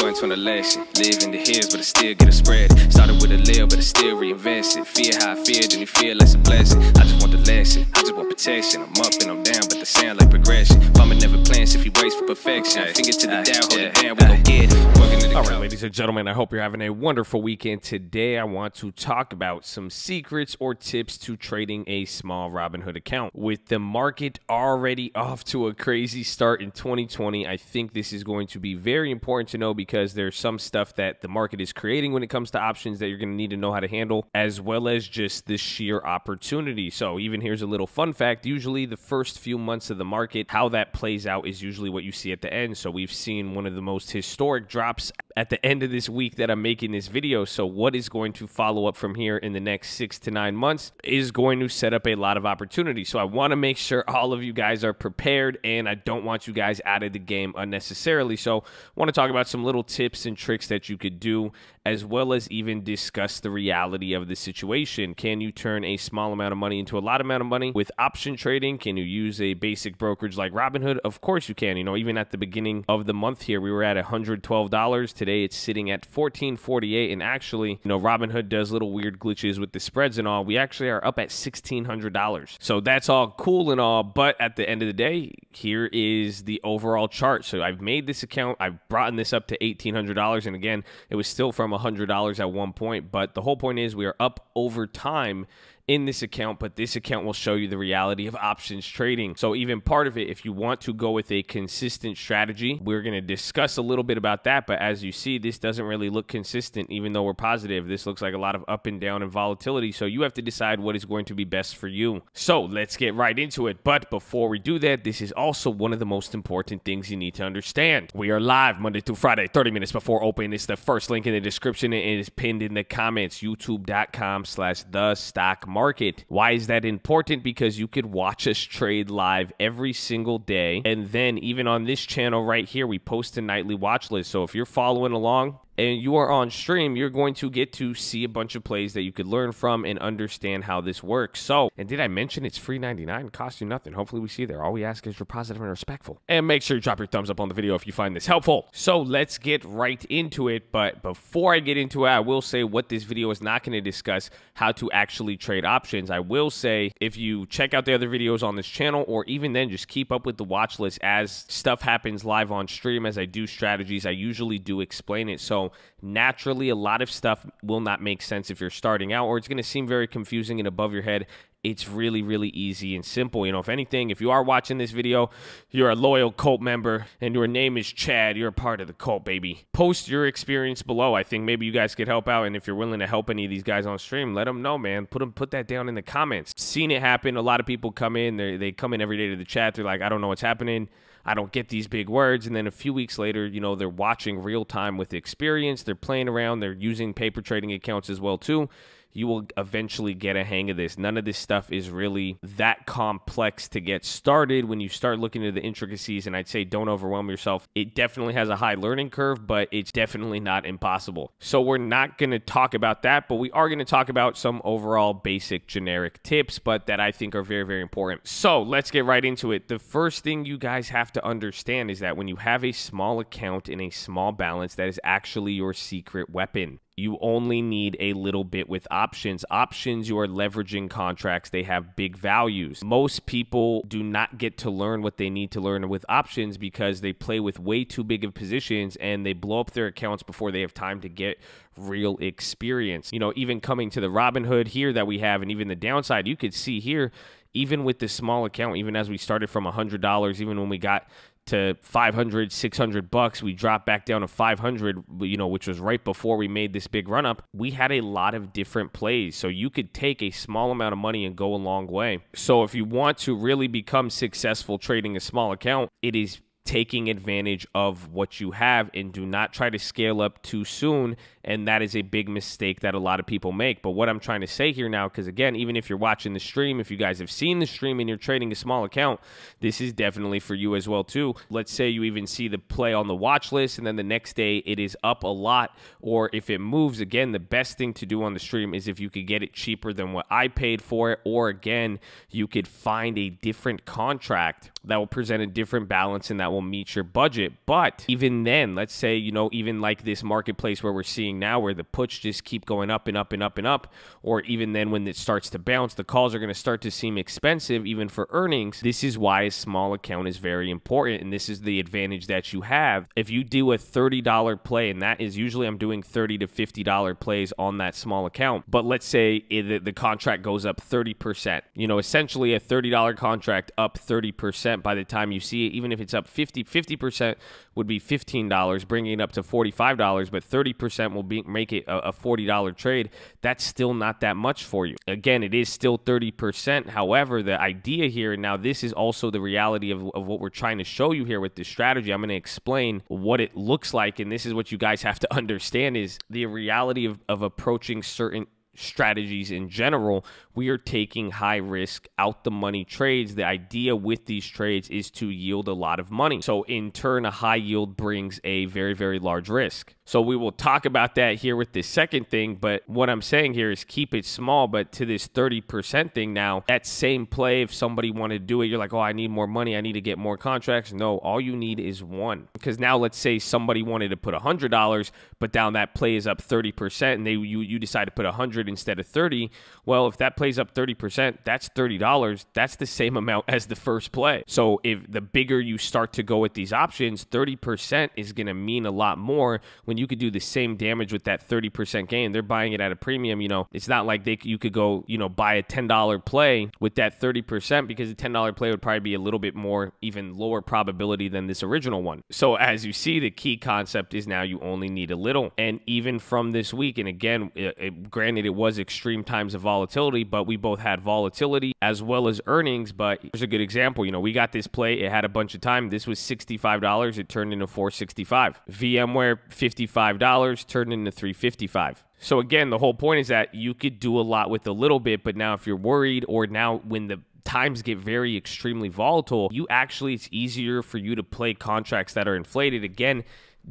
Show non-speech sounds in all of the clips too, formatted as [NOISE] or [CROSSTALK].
going to the lesson. Live in the hills, but I still get a spread. Started with a little, but I still reinvest it. Fear how I feel, then you feel less a blessing. I just want the lesson, I just want protection. I'm up and I'm down, but the sound like progression. Mama never plans if he waits for perfection. Finger to the down, hold it down, we gon' get it. All right, ladies and gentlemen, I hope you're having a wonderful weekend. Today, I want to talk about some secrets or tips to trading a small Robinhood account. With the market already off to a crazy start in 2020, I think this is going to be very important to know because because there's some stuff that the market is creating when it comes to options that you're going to need to know how to handle, as well as just the sheer opportunity. So, even here's a little fun fact usually the first few months of the market, how that plays out is usually what you see at the end. So, we've seen one of the most historic drops at the end of this week that I'm making this video. So, what is going to follow up from here in the next six to nine months is going to set up a lot of opportunities. So, I want to make sure all of you guys are prepared and I don't want you guys out of the game unnecessarily. So, I want to talk about some little tips and tricks that you could do as well as even discuss the reality of the situation. Can you turn a small amount of money into a lot amount of money with option trading? Can you use a basic brokerage like Robinhood? Of course you can. You know, even at the beginning of the month here, we were at $112. Today it's sitting at fourteen forty eight. dollars And actually, you know, Robinhood does little weird glitches with the spreads and all. We actually are up at $1,600. So that's all cool and all. But at the end of the day, here is the overall chart. So I've made this account. I've brought this up to $1,800. And again, it was still from from $100 at one point, but the whole point is we are up over time in this account, but this account will show you the reality of options trading. So even part of it, if you want to go with a consistent strategy, we're going to discuss a little bit about that. But as you see, this doesn't really look consistent, even though we're positive. This looks like a lot of up and down and volatility. So you have to decide what is going to be best for you. So let's get right into it. But before we do that, this is also one of the most important things you need to understand. We are live Monday through Friday, 30 minutes before open. It's the first link in the description and it is pinned in the comments, youtube.com slash the stock market market. Why is that important? Because you could watch us trade live every single day. And then even on this channel right here, we post a nightly watch list. So if you're following along, and you are on stream, you're going to get to see a bunch of plays that you could learn from and understand how this works. So, and did I mention it's free 99, cost you nothing. Hopefully we see you there. All we ask is you're positive and respectful. And make sure you drop your thumbs up on the video if you find this helpful. So let's get right into it. But before I get into it, I will say what this video is not going to discuss, how to actually trade options. I will say if you check out the other videos on this channel, or even then just keep up with the watch list as stuff happens live on stream, as I do strategies, I usually do explain it. So naturally, a lot of stuff will not make sense if you're starting out, or it's going to seem very confusing and above your head. It's really, really easy and simple. You know, if anything, if you are watching this video, you're a loyal cult member and your name is Chad, you're a part of the cult, baby. Post your experience below. I think maybe you guys could help out. And if you're willing to help any of these guys on stream, let them know, man. Put them, put that down in the comments. Seen it happen. A lot of people come in, they come in every day to the chat. They're like, I don't know what's happening. I don't get these big words. And then a few weeks later, you know, they're watching real time with experience. They're playing around. They're using paper trading accounts as well, too you will eventually get a hang of this. None of this stuff is really that complex to get started when you start looking at the intricacies. And I'd say don't overwhelm yourself. It definitely has a high learning curve, but it's definitely not impossible. So we're not going to talk about that, but we are going to talk about some overall basic generic tips, but that I think are very, very important. So let's get right into it. The first thing you guys have to understand is that when you have a small account in a small balance, that is actually your secret weapon. You only need a little bit with options. Options, you are leveraging contracts, they have big values. Most people do not get to learn what they need to learn with options because they play with way too big of positions and they blow up their accounts before they have time to get real experience. You know, even coming to the Robinhood here that we have, and even the downside, you could see here even with this small account, even as we started from $100, even when we got to 500 600 bucks we dropped back down to 500 you know which was right before we made this big run up we had a lot of different plays so you could take a small amount of money and go a long way so if you want to really become successful trading a small account it is taking advantage of what you have and do not try to scale up too soon and that is a big mistake that a lot of people make. But what I'm trying to say here now, because again, even if you're watching the stream, if you guys have seen the stream and you're trading a small account, this is definitely for you as well too. Let's say you even see the play on the watch list and then the next day it is up a lot or if it moves, again, the best thing to do on the stream is if you could get it cheaper than what I paid for it or again, you could find a different contract that will present a different balance and that will meet your budget. But even then, let's say, you know, even like this marketplace where we're seeing seeing now where the puts just keep going up and up and up and up, or even then when it starts to bounce, the calls are going to start to seem expensive even for earnings. This is why a small account is very important, and this is the advantage that you have. If you do a $30 play, and that is usually I'm doing 30 to $50 plays on that small account, but let's say it, the contract goes up 30%, you know, essentially a $30 contract up 30% by the time you see it, even if it's up 50, 50% would be $15, bringing it up to $45, but 30% will will be, make it a, a $40 trade, that's still not that much for you. Again, it is still 30%. However, the idea here, now this is also the reality of, of what we're trying to show you here with this strategy. I'm going to explain what it looks like. And this is what you guys have to [LAUGHS] understand is the reality of, of approaching certain strategies in general, we are taking high risk out the money trades. The idea with these trades is to yield a lot of money. So in turn, a high yield brings a very, very large risk. So we will talk about that here with this second thing. But what I'm saying here is keep it small. But to this 30% thing now, that same play, if somebody wanted to do it, you're like, oh, I need more money. I need to get more contracts. No, all you need is one. Because now let's say somebody wanted to put $100, but down that play is up 30% and they you, you decide to put 100 instead of 30, well, if that plays up 30%, that's $30. That's the same amount as the first play. So if the bigger you start to go with these options, 30% is going to mean a lot more when you could do the same damage with that 30% gain. They're buying it at a premium, you know. It's not like they you could go, you know, buy a $10 play with that 30% because a $10 play would probably be a little bit more even lower probability than this original one. So as you see, the key concept is now you only need a little and even from this week and again, it, it, granted it it was extreme times of volatility, but we both had volatility as well as earnings. But here's a good example. You know, we got this play. It had a bunch of time. This was $65. It turned into 465. VMware, $55 turned into 355. So again, the whole point is that you could do a lot with a little bit, but now if you're worried or now when the times get very extremely volatile, you actually it's easier for you to play contracts that are inflated. Again,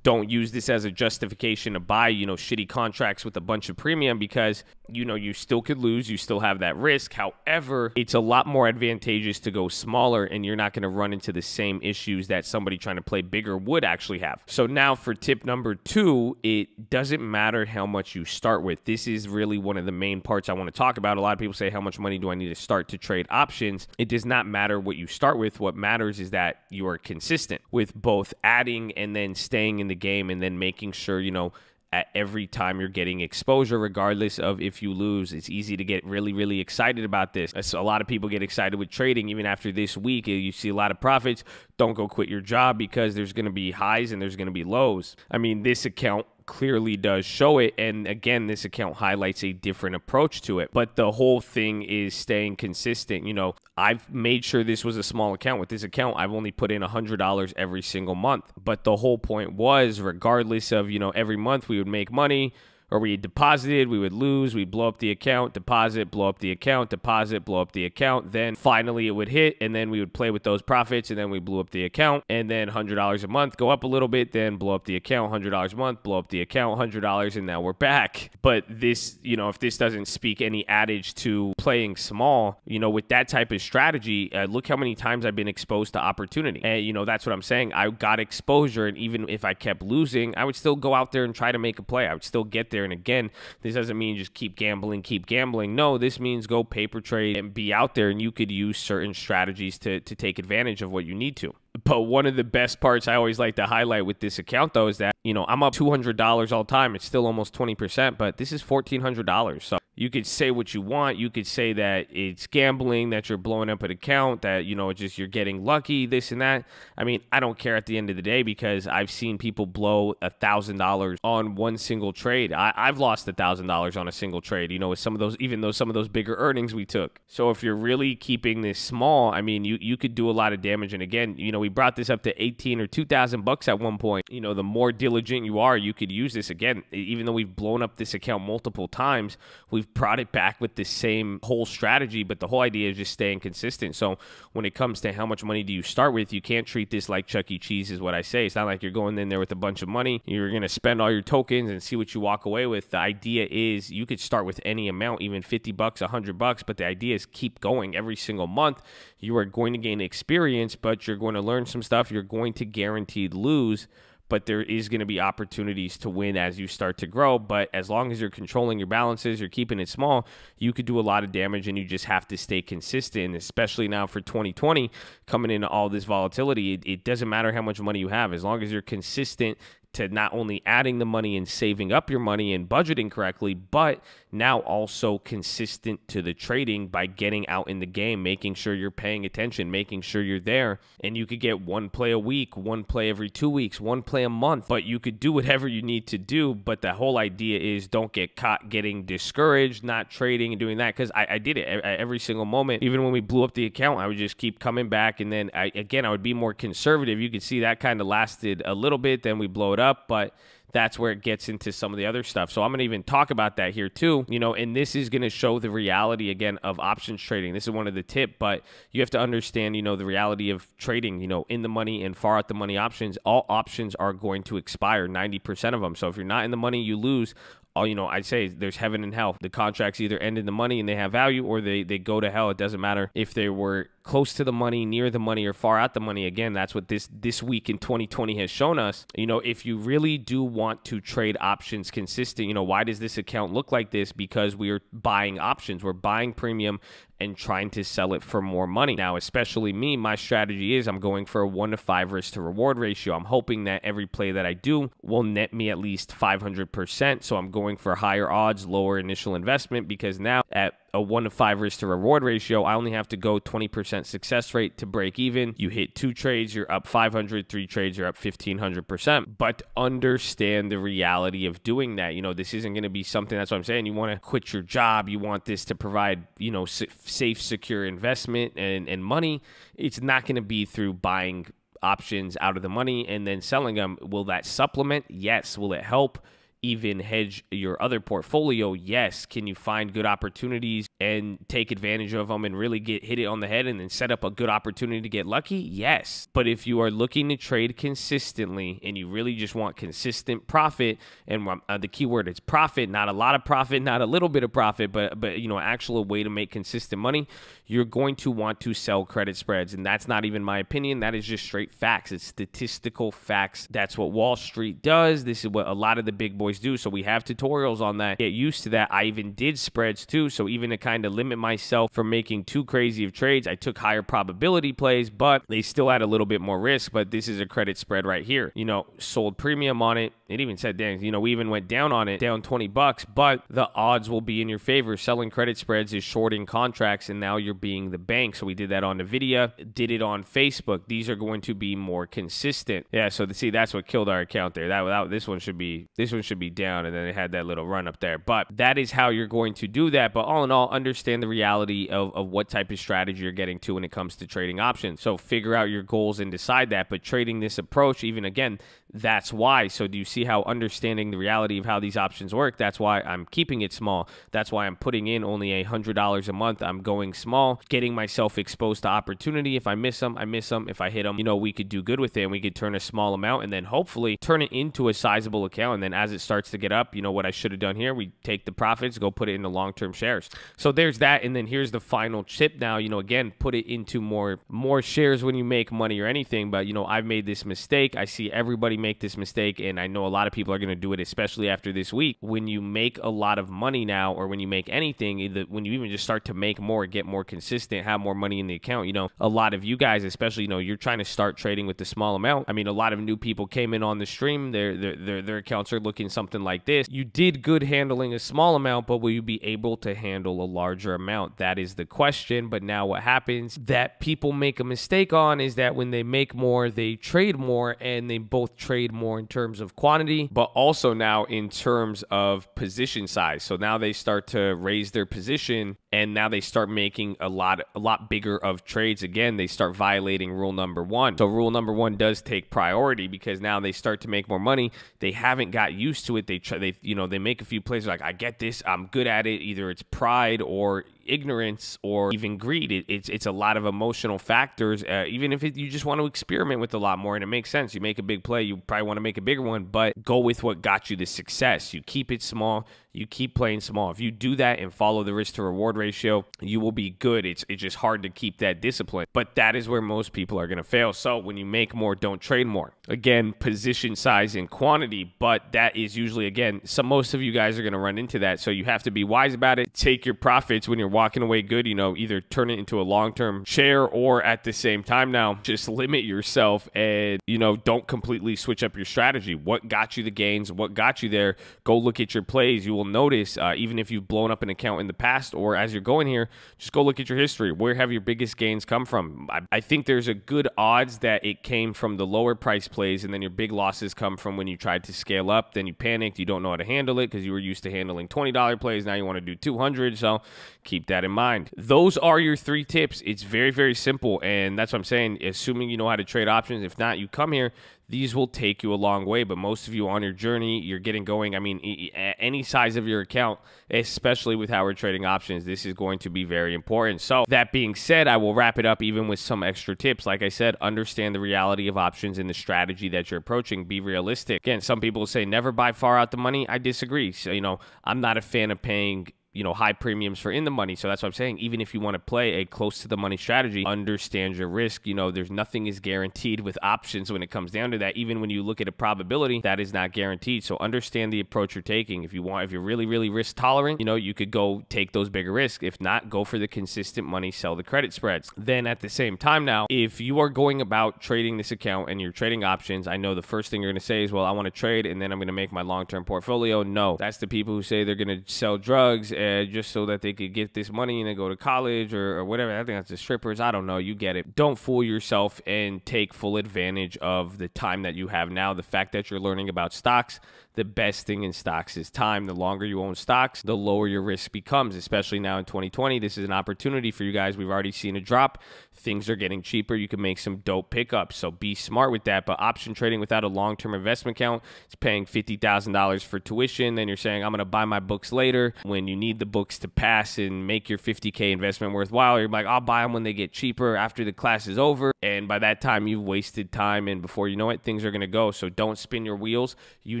don't use this as a justification to buy, you know, shitty contracts with a bunch of premium because you know, you still could lose, you still have that risk. However, it's a lot more advantageous to go smaller and you're not going to run into the same issues that somebody trying to play bigger would actually have. So now for tip number 2, it doesn't matter how much you start with. This is really one of the main parts I want to talk about. A lot of people say how much money do I need to start to trade options? It does not matter what you start with. What matters is that you are consistent with both adding and then staying in the game and then making sure, you know, at every time you're getting exposure, regardless of if you lose. It's easy to get really, really excited about this. a lot of people get excited with trading even after this week. You see a lot of profits. Don't go quit your job because there's going to be highs and there's going to be lows. I mean, this account clearly does show it. And again, this account highlights a different approach to it. But the whole thing is staying consistent. You know, I've made sure this was a small account. With this account, I've only put in $100 every single month. But the whole point was, regardless of, you know, every month we would make money or we deposited, we would lose, we blow up the account, deposit, blow up the account, deposit, blow up the account. Then finally it would hit, and then we would play with those profits, and then we blew up the account. And then $100 a month go up a little bit, then blow up the account, $100 a month, blow up the account, $100, and now we're back. But this, you know, if this doesn't speak any adage to playing small, you know, with that type of strategy, uh, look how many times I've been exposed to opportunity. And, you know, that's what I'm saying. I got exposure, and even if I kept losing, I would still go out there and try to make a play. I would still get there there. And again, this doesn't mean just keep gambling, keep gambling. No, this means go paper trade and be out there, and you could use certain strategies to, to take advantage of what you need to. But one of the best parts I always like to highlight with this account, though, is that, you know, I'm up $200 all time. It's still almost 20%, but this is $1,400. So you could say what you want. You could say that it's gambling, that you're blowing up an account, that, you know, just you're getting lucky, this and that. I mean, I don't care at the end of the day because I've seen people blow $1,000 on one single trade. I, have lost $1,000 on a single trade, you know, with some of those, even though some of those bigger earnings we took. So if you're really keeping this small, I mean, you, you could do a lot of damage. And again, you know, we brought this up to 18 or 2000 bucks at one point. You know, the more diligent you are, you could use this again. Even though we've blown up this account multiple times, we've brought it back with the same whole strategy, but the whole idea is just staying consistent. So when it comes to how much money do you start with, you can't treat this like Chuck E. Cheese is what I say. It's not like you're going in there with a bunch of money. You're going to spend all your tokens and see what you walk away with. The idea is you could start with any amount, even 50 bucks, 100 bucks, but the idea is keep going every single month you are going to gain experience, but you're going to learn some stuff. You're going to guaranteed lose, but there is going to be opportunities to win as you start to grow. But as long as you're controlling your balances, you're keeping it small, you could do a lot of damage and you just have to stay consistent, especially now for 2020 coming into all this volatility. It, it doesn't matter how much money you have, as long as you're consistent, to not only adding the money and saving up your money and budgeting correctly, but now also consistent to the trading by getting out in the game, making sure you're paying attention, making sure you're there. And you could get one play a week, one play every two weeks, one play a month, but you could do whatever you need to do. But the whole idea is don't get caught getting discouraged, not trading and doing that. Cause I, I did it every single moment. Even when we blew up the account, I would just keep coming back. And then I, again, I would be more conservative. You could see that kind of lasted a little bit. Then we blow it up up, but that's where it gets into some of the other stuff. So I'm going to even talk about that here too, you know, and this is going to show the reality again of options trading. This is one of the tip, but you have to understand, you know, the reality of trading, you know, in the money and far out the money options. All options are going to expire, 90% of them. So if you're not in the money, you lose all you know, I'd say there's heaven and hell. The contracts either end in the money and they have value or they, they go to hell. It doesn't matter if they were close to the money, near the money, or far out the money. Again, that's what this this week in 2020 has shown us. You know, if you really do want to trade options consistent, you know, why does this account look like this? Because we are buying options. We're buying premium and trying to sell it for more money. Now, especially me, my strategy is I'm going for a one to five risk to reward ratio. I'm hoping that every play that I do will net me at least 500%. So I'm going for higher odds, lower initial investment because now at a one to five risk to reward ratio. I only have to go 20% success rate to break even. You hit two trades, you're up 500, three trades, you're up 1500%. But understand the reality of doing that. You know, this isn't going to be something that's what I'm saying. You want to quit your job, you want this to provide, you know, safe, secure investment and, and money. It's not going to be through buying options out of the money and then selling them. Will that supplement? Yes. Will it help? even hedge your other portfolio? Yes. Can you find good opportunities and take advantage of them and really get hit it on the head and then set up a good opportunity to get lucky? Yes. But if you are looking to trade consistently and you really just want consistent profit, and uh, the key word is profit, not a lot of profit, not a little bit of profit, but but you know, actual way to make consistent money, you're going to want to sell credit spreads. And that's not even my opinion. That is just straight facts. It's statistical facts. That's what Wall Street does. This is what a lot of the big boys boys do. So we have tutorials on that. Get used to that. I even did spreads too. So even to kind of limit myself from making too crazy of trades, I took higher probability plays, but they still had a little bit more risk. But this is a credit spread right here. You know, sold premium on it. It even said, dang, you know, we even went down on it, down 20 bucks, but the odds will be in your favor. Selling credit spreads is shorting contracts and now you're being the bank. So we did that on NVIDIA, did it on Facebook. These are going to be more consistent. Yeah, so see, that's what killed our account there. That, that this one should be, this one should should be down. And then it had that little run up there. But that is how you're going to do that. But all in all, understand the reality of, of what type of strategy you're getting to when it comes to trading options. So figure out your goals and decide that. But trading this approach, even again, that's why. So do you see how understanding the reality of how these options work? That's why I'm keeping it small. That's why I'm putting in only a $100 a month. I'm going small, getting myself exposed to opportunity. If I miss them, I miss them. If I hit them, you know, we could do good with it and we could turn a small amount and then hopefully turn it into a sizable account. And then as it starts to get up, you know what I should have done here? We take the profits, go put it into long term shares. So there's that. And then here's the final chip now, you know, again, put it into more more shares when you make money or anything. But you know, I've made this mistake. I see everybody make this mistake, and I know a lot of people are gonna do it, especially after this week. When you make a lot of money now, or when you make anything, when you even just start to make more, get more consistent, have more money in the account, you know, a lot of you guys, especially, you know, you're trying to start trading with the small amount. I mean, a lot of new people came in on the stream. Their their their, their accounts are looking something like this, you did good handling a small amount, but will you be able to handle a larger amount? That is the question. But now what happens that people make a mistake on is that when they make more, they trade more and they both trade more in terms of quantity, but also now in terms of position size. So now they start to raise their position and now they start making a lot a lot bigger of trades again they start violating rule number 1 so rule number 1 does take priority because now they start to make more money they haven't got used to it. They try, they you know, they make a few plays. Like I get this, I'm good at it. Either it's pride or ignorance or even greed. It, it's it's a lot of emotional factors. Uh, even if it, you just want to experiment with a lot more, and it makes sense. You make a big play, you probably want to make a bigger one, but go with what got you the success. You keep it small. You keep playing small. If you do that and follow the risk to reward ratio, you will be good. It's it's just hard to keep that discipline. But that is where most people are going to fail. So when you make more, don't trade more. Again, position size and quantity, but that is usually again, some most of you guys are going to run into that. So you have to be wise about it. Take your profits when you're walking away good, you know, either turn it into a long term share or at the same time now, just limit yourself and, you know, don't completely switch up your strategy. What got you the gains? What got you there? Go look at your plays. You will notice, uh, even if you've blown up an account in the past or as you're going here, just go look at your history. Where have your biggest gains come from? I, I think there's a good odds that it came from the lower price plays and then your big losses come from when you tried to scale up, then you panicked, you don't know how to handle it because you were used to handling $20 plays. Now you want to do 200. So keep that in mind. Those are your three tips. It's very, very simple. And that's what I'm saying. Assuming you know how to trade options, if not, you come here these will take you a long way. But most of you on your journey, you're getting going. I mean, any size of your account, especially with how we're trading options, this is going to be very important. So that being said, I will wrap it up even with some extra tips. Like I said, understand the reality of options and the strategy that you're approaching. Be realistic. Again, some people say never buy far out the money. I disagree. So, you know, I'm not a fan of paying you know high premiums for in the money. So that's what I'm saying. Even if you want to play a close to the money strategy, understand your risk. You know, there's nothing is guaranteed with options when it comes down to that. Even when you look at a probability, that is not guaranteed. So understand the approach you're taking. If you want, if you're really really risk tolerant, you know you could go take those bigger risks. If not, go for the consistent money, sell the credit spreads. Then at the same time now, if you are going about trading this account and you're trading options, I know the first thing you're going to say is, well, I want to trade and then I'm going to make my long-term portfolio. No, that's the people who say they're going to sell drugs and uh, just so that they could get this money and they go to college or, or whatever. I think that's the strippers. I don't know. You get it. Don't fool yourself and take full advantage of the time that you have now. The fact that you're learning about stocks, the best thing in stocks is time. The longer you own stocks, the lower your risk becomes, especially now in 2020. This is an opportunity for you guys. We've already seen a drop. Things are getting cheaper. You can make some dope pickups. So be smart with that. But option trading without a long term investment account is paying $50,000 for tuition. Then you're saying, I'm going to buy my books later when you need the books to pass and make your 50K investment worthwhile. You're like, I'll buy them when they get cheaper after the class is over. And by that time, you've wasted time. And before you know it, things are going to go. So don't spin your wheels. You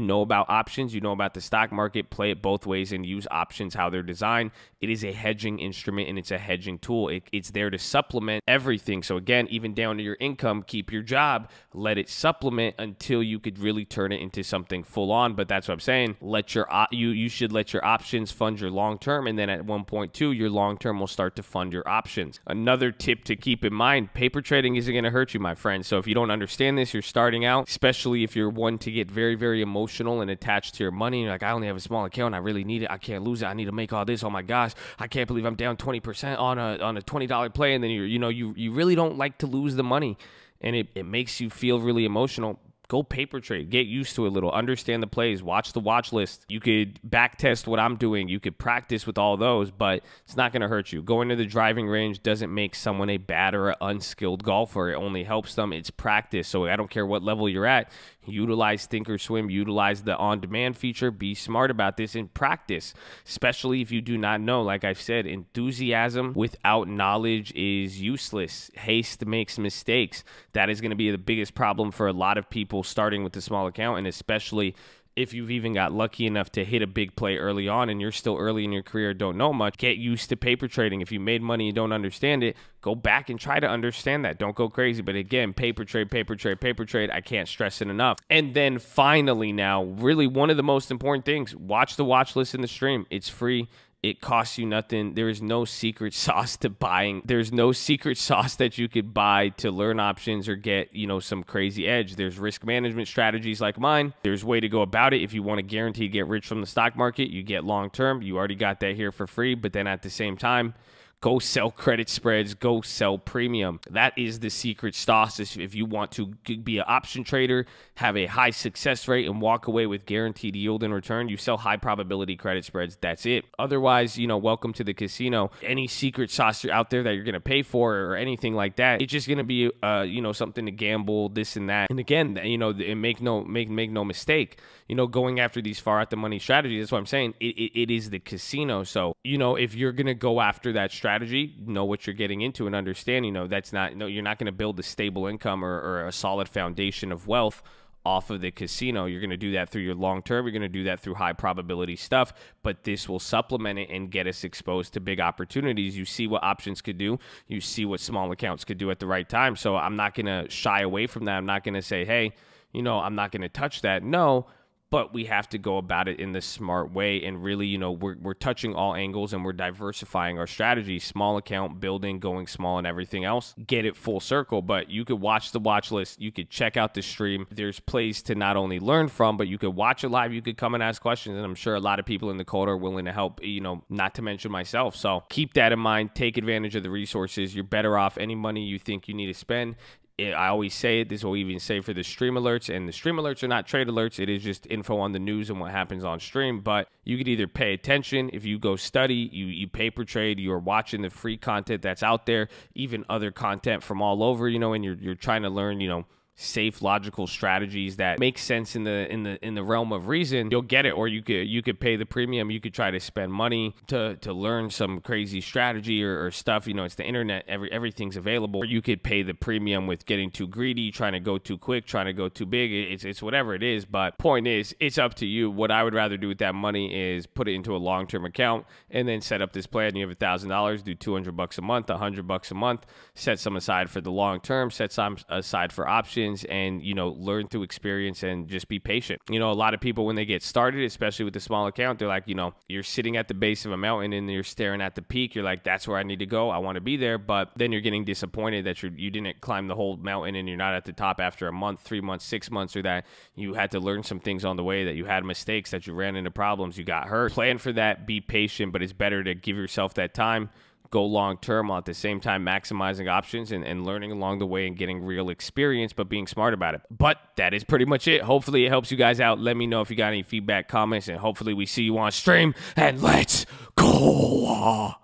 know about options. You know about the stock market, play it both ways and use options how they're designed. It is a hedging instrument and it's a hedging tool. It, it's there to supplement everything. So, again, even down to your income, keep your job, let it supplement until you could really turn it into something full on. But that's what I'm saying. Let your you you should let your options fund your long term, and then at 1.2, your long term will start to fund your options. Another tip to keep in mind: paper trading isn't going to hurt you, my friend. So if you don't understand this, you're starting out, especially if you're one to get very very emotional and attached to your money. You're like, I only have a small account. I really need it. I can't lose it. I need to make all this. Oh my gosh, I can't believe I'm down 20% on a on a $20 play. And then you you know you you really don't like to lose the money, and it it makes you feel really emotional. Go paper trade. Get used to it a little. Understand the plays. Watch the watch list. You could back test what I'm doing. You could practice with all those, but it's not going to hurt you. Going to the driving range doesn't make someone a bad or unskilled golfer. It only helps them. It's practice. So I don't care what level you're at. Utilize Thinkorswim, utilize the on demand feature. Be smart about this in practice, especially if you do not know. Like I've said, enthusiasm without knowledge is useless. Haste makes mistakes. That is going to be the biggest problem for a lot of people starting with the small account and especially if you've even got lucky enough to hit a big play early on and you're still early in your career, don't know much, get used to paper trading. If you made money and don't understand it, go back and try to understand that. Don't go crazy. But again, paper trade, paper trade, paper trade. I can't stress it enough. And then finally, now, really one of the most important things watch the watch list in the stream. It's free. It costs you nothing. There is no secret [LAUGHS] sauce to buying. There's no secret sauce that you could buy to learn options or get, you know, some crazy edge. There's risk management strategies like mine. There's way to go about it. If you want to guarantee get rich from the stock market, you get long term. You already got that here for free, but then at the same time, Go sell credit spreads, go sell premium. That is the secret sauce. If you want to be an option trader, have a high success rate, and walk away with guaranteed yield in return, you sell high probability credit spreads. That's it. Otherwise, you know, welcome to the casino. Any secret sauce out there that you're going to pay for or anything like that, it's just going to be, uh, you know, something to gamble, this and that. And again, you know, and make no make make no mistake, you know, going after these far out the money strategies. That's what I'm saying. It, it, it is the casino. So you know, if you're going to go after that strategy strategy, know what you're getting into, and understand, you know, that's not, no, you're not going to build a stable income or, or a solid foundation of wealth off of the casino. You're going to do that through your long term. You're going to do that through high probability stuff, but this will supplement it and get us exposed to big opportunities. You see what options could do. You see what small accounts could do at the right time. So I'm not going to shy away from that. I'm not going to say, hey, you know, I'm not going to touch that. No, but we have to go about it in this smart way and really you know we're, we're touching all angles and we're diversifying our strategy small account building going small and everything else get it full circle but you could watch the watch list you could check out the stream there's plays to not only learn from but you could watch it live you could come and ask questions and i'm sure a lot of people in the code are willing to help you know not to mention myself so keep that in mind take advantage of the resources you're better off any money you think you need to spend I always say it. This will even say for the stream alerts, and the stream alerts are not trade alerts. It is just info on the news and what happens on stream. But you could either pay attention if you go study, you you paper trade, you're watching the free content that's out there, even other content from all over. You know, and you're you're trying to learn. You know safe logical strategies that make sense in the in the in the realm of reason you'll get it or you could you could pay the premium you could try to spend money to to learn some crazy strategy or, or stuff you know it's the internet every everything's available or you could pay the premium with getting too greedy trying to go too quick trying to go too big it's it's whatever it is but point is it's up to you what i would rather do with that money is put it into a long-term account and then set up this plan you have a thousand dollars do 200 bucks a month 100 bucks a month set some aside for the long term set some aside for options happens and, you know, learn through experience and just be patient. You know, a lot of people, when they get started, especially with a small account, they're like, you know, you're sitting at the base of a mountain and you're staring at the peak. You're like, that's where I need to go. I want to be there. But then you're getting disappointed that you're, you didn't climb the whole mountain and you're not at the top after a month, three months, six months, or that you had to learn some things on the way, that you had mistakes, that you ran into problems, you got hurt. Plan for that, be patient, but it's better to give yourself that time go long term while at the same time maximizing options and, and learning along the way and getting real experience, but being smart about it. But that is pretty much it. Hopefully it helps you guys out. Let me know if you got any feedback, comments, and hopefully we see you on stream. And let's go.